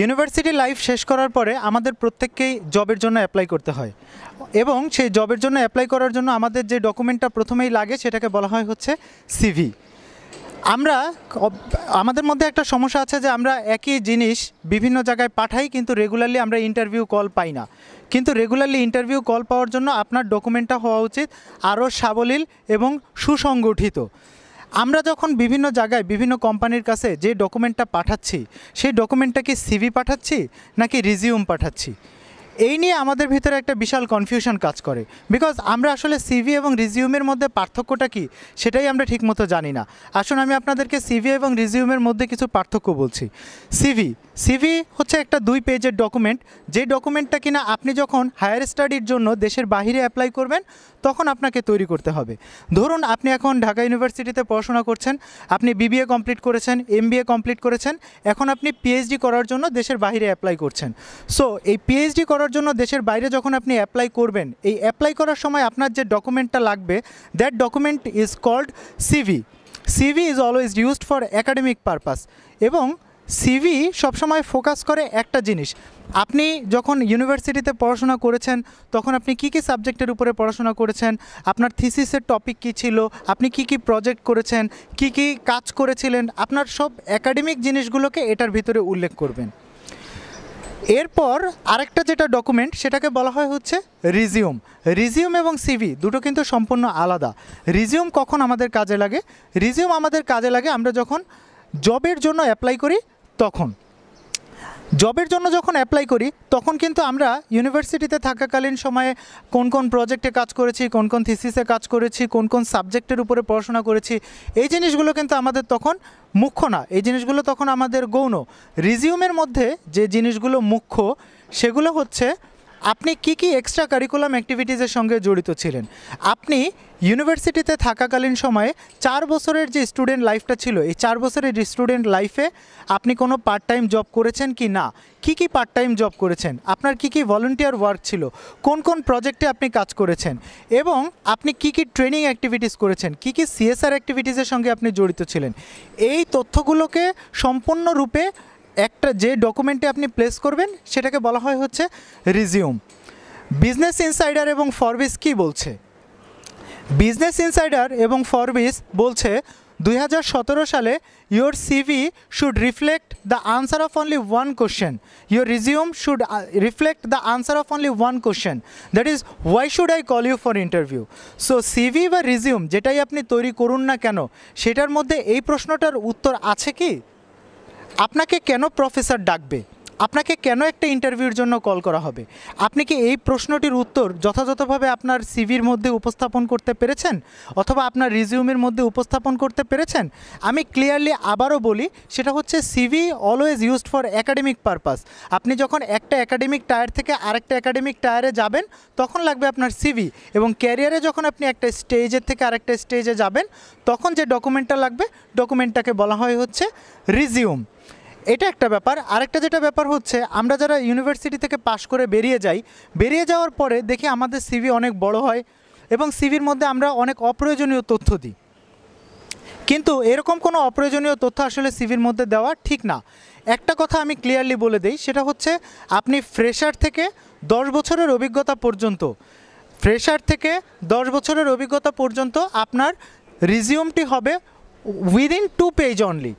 university life শেষ করার পরে আমাদের প্রত্যেককেই জবের জন্য অ্যাপ্লাই করতে হয় এবং সেই জবের জন্য অ্যাপ্লাই করার জন্য আমাদের যে ডকুমেন্টটা প্রথমেই লাগে সেটাকে বলা হয় হচ্ছে সিভি আমরা আমাদের মধ্যে একটা সমস্যা আছে যে আমরা একই জিনিস বিভিন্ন জায়গায় পাঠাই কিন্তু রেগুলারলি আমরা ইন্টারভিউ কল পাই না কিন্তু রেগুলারলি ইন্টারভিউ কল পাওয়ার জন্য আপনার ডকুমেন্টটা হওয়া উচিত আরও সাবলীল এবং সুসংগঠিত আমরা যখন বিভিন্ন জায়গায় বিভিন্ন কোম্পানির কাছে যে ডকুমেন্টটা পাঠাচ্ছি সেই ডকুমেন্টটা কি সিভি পাঠাচ্ছি নাকি রিজিউম পাঠাচ্ছি এই নিয়ে আমাদের ভিতরে একটা বিশাল কনফিউশন কাজ করে বিকজ আমরা আসলে সিভি এবং রিজিউমের মধ্যে পার্থক্যটা কি সেটাই আমরা ঠিকমতো জানি না আসুন আমি আপনাদেরকে সিভি এবং রিজিউমের মধ্যে কিছু পার্থক্য বলছি সিভি সিভি হচ্ছে একটা দুই পেজের ডকুমেন্ট যে ডকুমেন্টটা কিনা আপনি যখন হায়ার স্টাডির জন্য দেশের বাহিরে অ্যাপ্লাই করবেন তখন আপনাকে তৈরি করতে হবে ধরুন আপনি এখন ঢাকা ইউনিভার্সিটিতে পড়াশোনা করছেন আপনি বিবিএ কমপ্লিট করেছেন এম কমপ্লিট করেছেন এখন আপনি পিএইচডি করার জন্য দেশের বাহিরে অ্যাপ্লাই করছেন সো এই পিএইচডি করার জন্য দেশের বাইরে যখন আপনি অ্যাপ্লাই করবেন এই অ্যাপ্লাই করার সময় আপনার যে ডকুমেন্টটা লাগবে that document is called CV CV is always used for academic purpose এবং সিভি সবসময় ফোকাস করে একটা জিনিস আপনি যখন ইউনিভার্সিটিতে পড়াশোনা করেছেন তখন আপনি কি কি সাবজেক্টের উপরে পড়াশোনা করেছেন আপনার থিসিসের টপিক কি ছিল আপনি কি কি প্রজেক্ট করেছেন কি কি কাজ করেছিলেন আপনার সব একাডেমিক জিনিসগুলোকে এটার ভিতরে উল্লেখ করবেন এরপর আরেকটা যেটা ডকুমেন্ট সেটাকে বলা হয় হচ্ছে রিজিউম রিজিউম এবং সিভি দুটো কিন্তু সম্পূর্ণ আলাদা রিজিউম কখন আমাদের কাজে লাগে রিজিউম আমাদের কাজে লাগে আমরা যখন জবের জন্য অ্যাপ্লাই করি তখন জবের জন্য যখন অ্যাপ্লাই করি তখন কিন্তু আমরা ইউনিভার্সিটিতে থাকাকালীন সময়ে কোন কোন প্রজেক্টে কাজ করেছি কোন কোন থিসিসে কাজ করেছি কোন কোন সাবজেক্টের উপরে পড়াশোনা করেছি এই জিনিসগুলো কিন্তু আমাদের তখন মুখ্য না এই জিনিসগুলো তখন আমাদের গৌণ রিজিউমের মধ্যে যে জিনিসগুলো মুখ্য সেগুলো হচ্ছে আপনি কি কি এক্সট্রা কারিকুলাম অ্যাক্টিভিটিসের সঙ্গে জড়িত ছিলেন আপনি ইউনিভার্সিটিতে থাকাকালীন সময়ে চার বছরের যে স্টুডেন্ট লাইফটা ছিল এই চার বছরের স্টুডেন্ট লাইফে আপনি কোনো পার্ট টাইম জব করেছেন কি না কি কি পার্ট টাইম জব করেছেন আপনার কি কি ভলেন্টিয়ার ওয়ার্ক ছিল কোন কোন প্রজেক্টে আপনি কাজ করেছেন এবং আপনি কি কি ট্রেনিং অ্যাক্টিভিটিস করেছেন কি কি সিএসআর অ্যাক্টিভিটিসের সঙ্গে আপনি জড়িত ছিলেন এই তথ্যগুলোকে সম্পূর্ণরূপে একটা যে ডকুমেন্টে আপনি প্লেস করবেন সেটাকে বলা হয় হচ্ছে রিজিউম বিজনেস ইনসাইডার এবং ফরবিস কি বলছে বিজনেস ইনসাইডার এবং ফরবিস বলছে দুই সালে your CV should reflect the answer of only one question your resume should reflect the answer of only one question that is why should I call you for interview so CV বা resume যেটাই আপনি তৈরি করুন না কেন সেটার মধ্যে এই প্রশ্নটার উত্তর আছে কি আপনাকে কেন প্রফেসর ডাকবে আপনাকে কেন একটা ইন্টারভিউর জন্য কল করা হবে আপনি কি এই প্রশ্নটির উত্তর যথাযথভাবে আপনার সিভির মধ্যে উপস্থাপন করতে পেরেছেন অথবা আপনার রিজিউমের মধ্যে উপস্থাপন করতে পেরেছেন আমি ক্লিয়ারলি আবারও বলি সেটা হচ্ছে CV always used for academic purpose আপনি যখন একটা একাডেমিক টায়ার থেকে আরেকটা একাডেমিক টায়ারে যাবেন তখন লাগবে আপনার সিভি এবং ক্যারিয়ারে যখন আপনি একটা স্টেজের থেকে আরেকটা স্টেজে যাবেন তখন যে ডকুমেন্টটা লাগবে ডকুমেন্টটাকে বলা হয় হচ্ছে রিজিউম এটা একটা ব্যাপার আরেকটা যেটা ব্যাপার হচ্ছে আমরা যারা ইউনিভার্সিটি থেকে পাশ করে বেরিয়ে যাই বেরিয়ে যাওয়ার পরে দেখি আমাদের সিভি অনেক বড় হয় এবং সিভির মধ্যে আমরা অনেক অপ্রয়োজনীয় তথ্য দিই কিন্তু এরকম কোনো অপ্রয়োজনীয় তথ্য আসলে সিভির মধ্যে দেওয়া ঠিক না একটা কথা আমি ক্লিয়ারলি বলে দিই সেটা হচ্ছে আপনি ফ্রেশার থেকে দশ বছরের অভিজ্ঞতা পর্যন্ত ফ্রেশার থেকে দশ বছরের অভিজ্ঞতা পর্যন্ত আপনার রিজিউমটি হবে উইদিন টু পেজ অনলি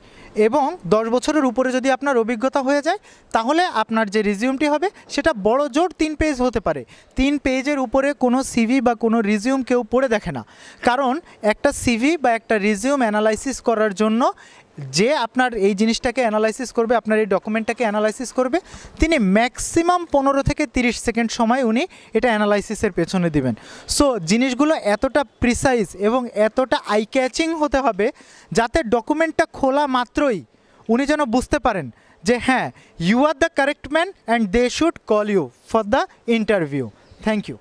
এবং দশ বছরের উপরে যদি আপনার অভিজ্ঞতা হয়ে যায় তাহলে আপনার যে রিজিউমটি হবে সেটা বড় জোর তিন পেজ হতে পারে তিন পেজের উপরে কোনো সিভি বা কোনো রিজিউম কেউ পড়ে দেখে না কারণ একটা সিভি বা একটা রিজিউম অ্যানালাইসিস করার জন্য যে আপনার এই জিনিসটাকে অ্যানালাইসিস করবে আপনার এই ডকুমেন্টটাকে অ্যানালাইসিস করবে তিনি ম্যাক্সিমাম পনেরো থেকে 30 সেকেন্ড সময় উনি এটা অ্যানালাইসিসের পেছনে দিবেন সো জিনিসগুলো এতটা প্রিসাইজ এবং এতটা আই ক্যাচিং হতে হবে যাতে ডকুমেন্টটা খোলা মাত্রই উনি যেন বুঝতে পারেন যে হ্যাঁ you are the correct man and they should call you for the interview thank you